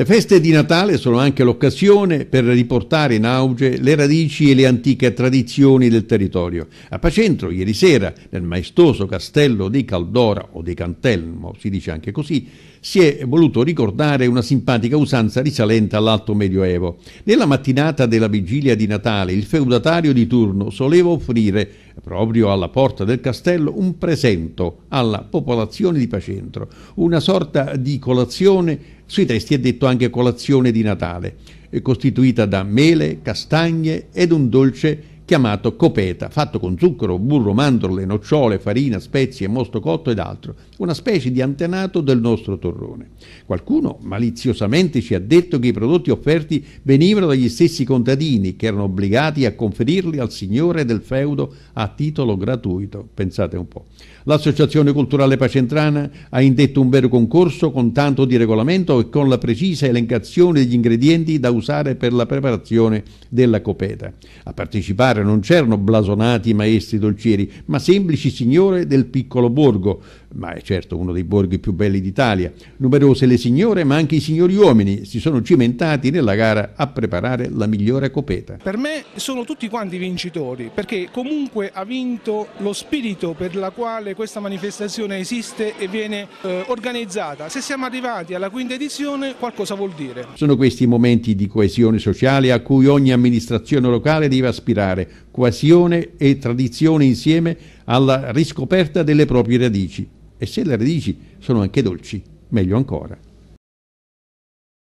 Le feste di Natale sono anche l'occasione per riportare in auge le radici e le antiche tradizioni del territorio. A Pacentro, ieri sera, nel maestoso castello di Caldora, o di Cantelmo, si dice anche così, si è voluto ricordare una simpatica usanza risalente all'alto medioevo. Nella mattinata della vigilia di Natale, il feudatario di turno soleva offrire proprio alla porta del castello, un presento alla popolazione di Pacentro, una sorta di colazione, sui testi è detto anche colazione di Natale, costituita da mele, castagne ed un dolce chiamato copeta, fatto con zucchero, burro, mandorle, nocciole, farina, spezie, mosto cotto ed altro, una specie di antenato del nostro torrone. Qualcuno maliziosamente ci ha detto che i prodotti offerti venivano dagli stessi contadini che erano obbligati a conferirli al signore del feudo a titolo gratuito. Pensate un po'. L'Associazione Culturale Pacentrana ha indetto un vero concorso con tanto di regolamento e con la precisa elencazione degli ingredienti da usare per la preparazione della copeta. A partecipare non c'erano blasonati maestri dolcieri, ma semplici signore del piccolo borgo, ma è certo uno dei borghi più belli d'Italia. Numerose le signore, ma anche i signori uomini si sono cimentati nella gara a preparare la migliore copeta. Per me sono tutti quanti vincitori, perché comunque ha vinto lo spirito per la quale questa manifestazione esiste e viene eh, organizzata. Se siamo arrivati alla quinta edizione qualcosa vuol dire. Sono questi momenti di coesione sociale a cui ogni amministrazione locale deve aspirare, coesione e tradizione insieme alla riscoperta delle proprie radici e se le radici sono anche dolci, meglio ancora.